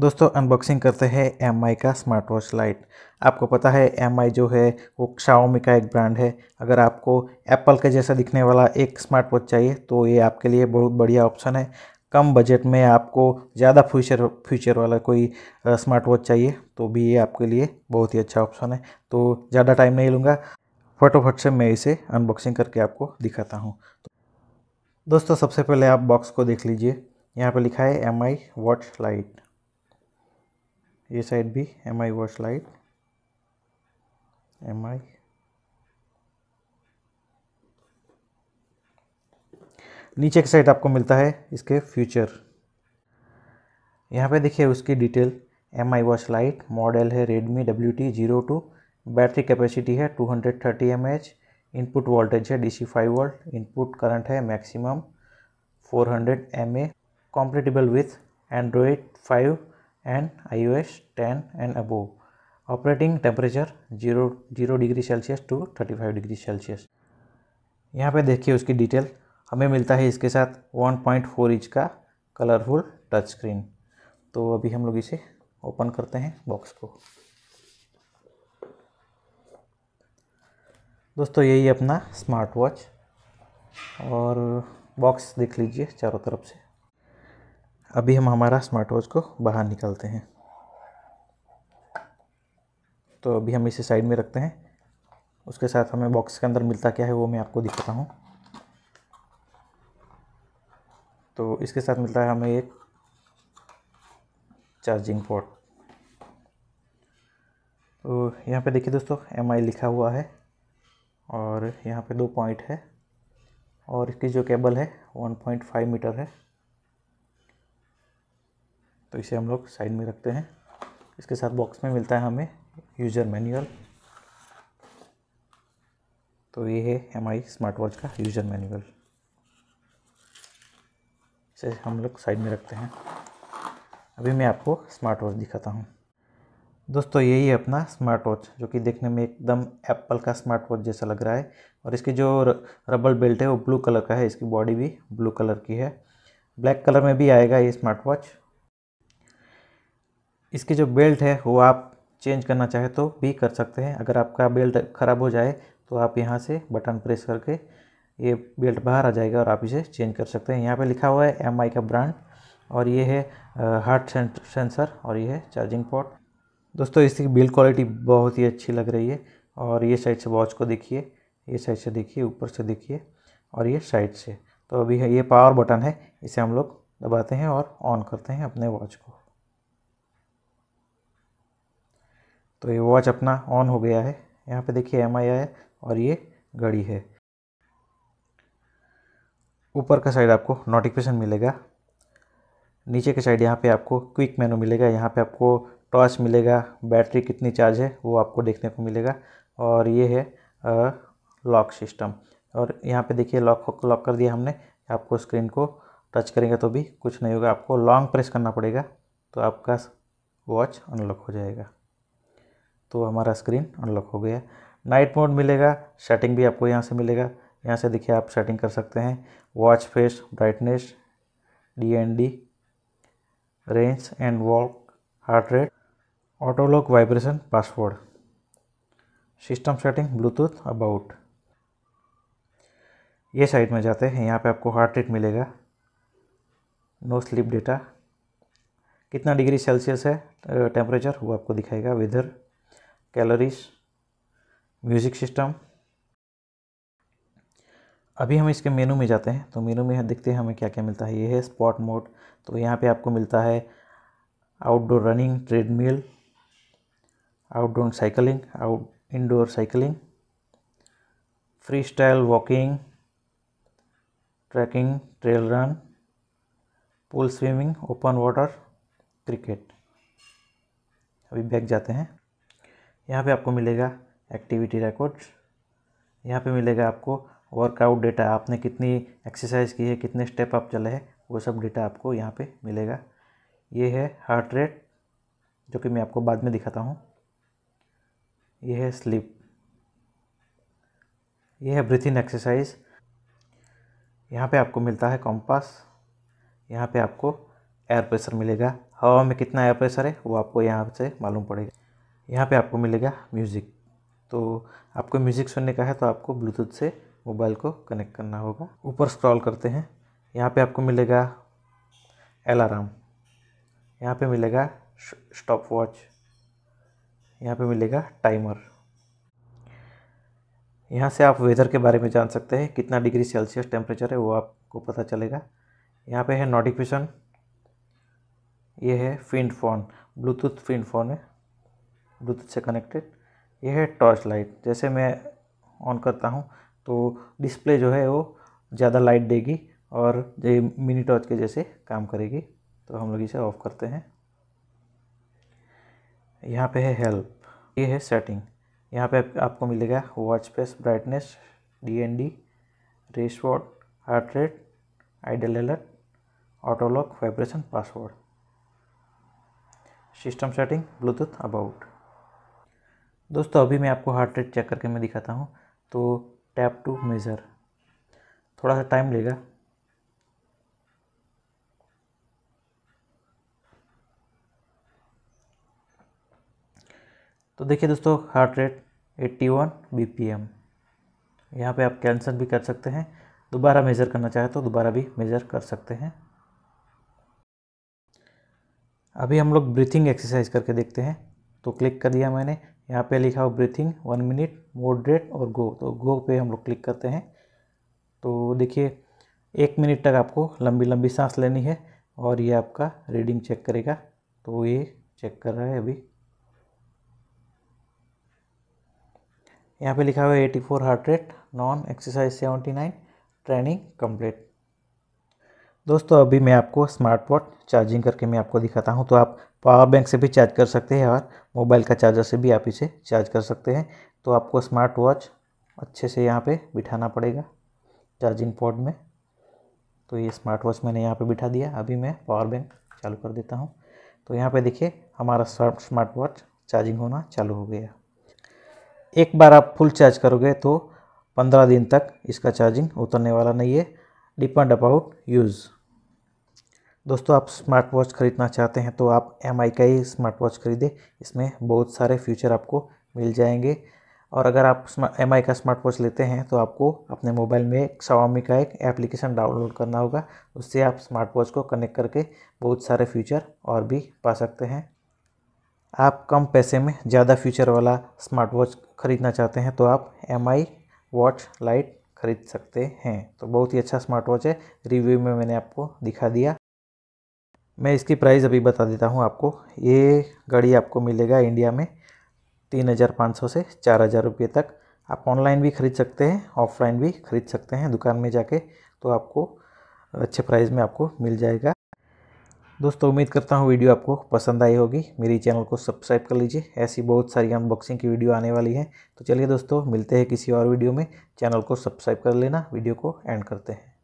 दोस्तों अनबॉक्सिंग करते हैं एम का स्मार्ट वॉच लाइट आपको पता है एम जो है वो शाओमी का एक ब्रांड है अगर आपको एप्पल के जैसा दिखने वाला एक स्मार्ट वॉच चाहिए तो ये आपके लिए बहुत बढ़िया ऑप्शन है कम बजट में आपको ज़्यादा फ्यूचर फ्यूचर वाला कोई स्मार्ट वॉच चाहिए तो भी ये आपके लिए बहुत ही अच्छा ऑप्शन है तो ज़्यादा टाइम नहीं लूँगा फटोफट से मैं इसे अनबॉक्सिंग करके आपको दिखाता हूँ दोस्तों सबसे पहले आप बॉक्स को देख लीजिए यहाँ पर लिखा है एम आई वॉच लाइट ये साइड भी M I wash lite M I नीचे के साइड आपको मिलता है इसके फ्यूचर यहाँ पे देखिए उसकी detail M I wash lite model है Redmi W T zero two battery capacity है two hundred thirty M H input voltage है D C five volt input current है maximum four hundred M A compatible with Android five and iOS 10 and above. Operating temperature 0 0 degree Celsius to 35 degree Celsius. यहाँ पे देखिए उसकी detail हमें मिलता है इसके साथ 1.4 पॉइंट इंच का कलरफुल टच स्क्रीन तो अभी हम लोग इसे ओपन करते हैं बॉक्स को दोस्तों यही अपना स्मार्ट वॉच और बॉक्स देख लीजिए चारों तरफ से अभी हम हमारा स्मार्ट वॉच को बाहर निकालते हैं तो अभी हम इसे साइड में रखते हैं उसके साथ हमें बॉक्स के अंदर मिलता क्या है वो मैं आपको दिखाता हूँ तो इसके साथ मिलता है हमें एक चार्जिंग पोर्ट तो यहाँ पे देखिए दोस्तों एम लिखा हुआ है और यहाँ पे दो पॉइंट है और इसकी जो केबल है 1.5 मीटर है तो इसे हम लोग साइड में रखते हैं इसके साथ बॉक्स में मिलता है हमें यूजर मैनुअल तो ये है एम आई स्मार्ट वॉच का यूजर मैनुअल इसे हम लोग साइड में रखते हैं अभी मैं आपको स्मार्ट वॉच दिखाता हूँ दोस्तों यही है अपना स्मार्ट वॉच जो कि देखने में एकदम एप्पल का स्मार्ट वॉच जैसा लग रहा है और इसकी जो रबल बेल्ट है वो ब्लू कलर का है इसकी बॉडी भी ब्लू कलर की है ब्लैक कलर में भी आएगा ये स्मार्ट वॉच इसकी जो बेल्ट है वो आप चेंज करना चाहे तो भी कर सकते हैं अगर आपका बेल्ट ख़राब हो जाए तो आप यहाँ से बटन प्रेस करके ये बेल्ट बाहर आ जाएगा और आप इसे चेंज कर सकते हैं यहाँ पे लिखा हुआ है एम का ब्रांड और ये है हार्ट सेंसर और ये है चार्जिंग पॉट दोस्तों इसकी बिल्ड क्वालिटी बहुत ही अच्छी लग रही है और ये साइड से वॉच को देखिए ये साइड से देखिए ऊपर से देखिए और ये साइड से तो अभी ये पावर बटन है इसे हम लोग दबाते हैं और ऑन करते हैं अपने वॉच को तो ये वॉच अपना ऑन हो गया है यहाँ पे देखिए एम आई है और ये घड़ी है ऊपर का साइड आपको नोटिफिकेशन मिलेगा नीचे के साइड यहाँ पे आपको क्विक मेनू मिलेगा यहाँ पे आपको टॉर्च मिलेगा बैटरी कितनी चार्ज है वो आपको देखने को मिलेगा और ये है लॉक सिस्टम और यहाँ पे देखिए लॉक लॉक कर दिया हमने आपको स्क्रीन को टच करेंगे तो भी कुछ नहीं होगा आपको लॉन्ग प्रेस करना पड़ेगा तो आपका वॉच अनलॉक हो जाएगा तो हमारा स्क्रीन अनलॉक हो गया नाइट मोड मिलेगा सेटिंग भी आपको यहाँ से मिलेगा यहाँ से देखिए आप सेटिंग कर सकते हैं watch face brightness D N D range and walk heart rate autolock vibration password system setting Bluetooth about ये साइड में जाते हैं यहाँ पे आपको हार्ट रेट मिलेगा नो स्लीप डेटा कितना डिग्री सेल्सियस है टेम्परेचर वो आपको दिखाएगा वेदर कैलोरीज म्यूज़िक सिस्टम अभी हम इसके मेनू में जाते हैं तो मेनू में देखते हैं हमें क्या क्या मिलता है ये है स्पॉट मोड तो यहाँ पे आपको मिलता है outdoor running treadmill outdoor cycling out indoor cycling freestyle walking tracking trail run pool swimming open water cricket अभी बैक जाते हैं यहाँ पे आपको मिलेगा एक्टिविटी रिकॉर्ड यहाँ पे मिलेगा आपको वर्कआउट डेटा आपने कितनी एक्सरसाइज की है कितने स्टेप आप चले हैं वो सब डेटा आपको यहाँ पे मिलेगा ये है हार्ट रेट जो कि मैं आपको बाद में दिखाता हूँ ये है स्लीप ये है ब्रीथिंग एक्सरसाइज यहाँ पे आपको मिलता है कॉम्पास यहाँ पे आपको एयर प्रेशर मिलेगा हवा में कितना एयर प्रेशर है वो आपको यहाँ से मालूम पड़ेगा यहाँ पे आपको मिलेगा म्यूज़िक तो आपको म्यूज़िक सुनने का है तो आपको ब्लूटूथ से मोबाइल को कनेक्ट करना होगा ऊपर स्क्रॉल करते हैं यहाँ पे आपको मिलेगा अलार्म यहाँ पे मिलेगा स्टॉप वॉच यहाँ पे मिलेगा टाइमर यहाँ से आप वेदर के बारे में जान सकते हैं कितना डिग्री सेल्सियस टेम्परेचर है वो आपको पता चलेगा यहाँ पे है नोटिफिकेशन ये है find phone Bluetooth find phone है ब्लूटूथ से कनेक्टेड यह है टॉर्च लाइट जैसे मैं ऑन करता हूँ तो डिस्प्ले जो है वो ज़्यादा लाइट देगी और ये मिनी टॉर्च के जैसे काम करेगी तो हम लोग इसे ऑफ करते हैं यहाँ पे है हेल्प ये है सेटिंग यहाँ पे आपको मिलेगा watch face brightness D N D race what heart rate idle alert autolock vibration password system setting Bluetooth about दोस्तों अभी मैं आपको हार्ट रेट चेक करके मैं दिखाता हूँ तो टैप टू मेज़र थोड़ा सा टाइम लेगा तो देखिए दोस्तों हार्ट रेट 81 एम यहाँ पर आप कैंसल भी कर सकते हैं दोबारा मेज़र करना चाहे तो दोबारा भी मेज़र कर सकते हैं अभी हम लोग ब्रीथिंग एक्सरसाइज करके देखते हैं तो क्लिक कर दिया मैंने यहाँ पे लिखा हो ब्रीथिंग वन मिनट मोडरेट और गो तो गो पे हम लोग क्लिक करते हैं तो देखिए एक मिनट तक आपको लंबी लंबी सांस लेनी है और ये आपका रीडिंग चेक करेगा तो ये चेक कर रहा है अभी यहाँ पे लिखा हुआ है eighty four heart rate non exercise seventy nine training complete दोस्तों अभी मैं आपको स्मार्ट वॉच चार्जिंग करके मैं आपको दिखाता हूँ तो आप पावर बैंक से भी चार्ज कर सकते हैं और मोबाइल का चार्जर से भी आप इसे चार्ज कर सकते हैं तो आपको स्मार्ट वॉच अच्छे से यहाँ पे बिठाना पड़ेगा चार्जिंग पॉड में तो ये स्मार्ट वॉच मैंने यहाँ पे बिठा दिया अभी मैं पावर बैंक चालू कर देता हूँ तो यहाँ पे देखिए हमारा स्मार्ट वॉच चार्जिंग होना चालू हो गया एक बार आप फुल चार्ज करोगे तो पंद्रह दिन तक इसका चार्जिंग उतरने वाला नहीं है डिपेंड अबाउट यूज़ दोस्तों आप स्मार्ट वॉच ख़रीदना चाहते हैं तो आप एम का ही स्मार्ट वॉच ख़रीदें इसमें बहुत सारे फीचर आपको मिल जाएंगे और अगर आप एम का स्मार्ट वॉच लेते हैं तो आपको अपने मोबाइल में एक सवामी का एक एप्लीकेशन डाउनलोड करना होगा उससे आप स्मार्ट वॉच को कनेक्ट करके बहुत सारे फीचर और भी पा सकते हैं आप कम पैसे में ज़्यादा फीचर वाला स्मार्ट वॉच ख़रीदना चाहते हैं तो आप एम वॉच लाइट ख़रीद सकते हैं तो बहुत ही अच्छा स्मार्ट वॉच है रिव्यू में मैंने आपको दिखा दिया मैं इसकी प्राइस अभी बता देता हूँ आपको ये घड़ी आपको मिलेगा इंडिया में तीन हज़ार पाँच सौ से चार हज़ार रुपये तक आप ऑनलाइन भी ख़रीद सकते हैं ऑफलाइन भी ख़रीद सकते हैं दुकान में जाके तो आपको अच्छे प्राइस में आपको मिल जाएगा दोस्तों उम्मीद करता हूँ वीडियो आपको पसंद आई होगी मेरी चैनल को सब्सक्राइब कर लीजिए ऐसी बहुत सारी अनबॉक्सिंग की वीडियो आने वाली है तो चलिए दोस्तों मिलते हैं किसी और वीडियो में चैनल को सब्सक्राइब कर लेना वीडियो को एंड करते हैं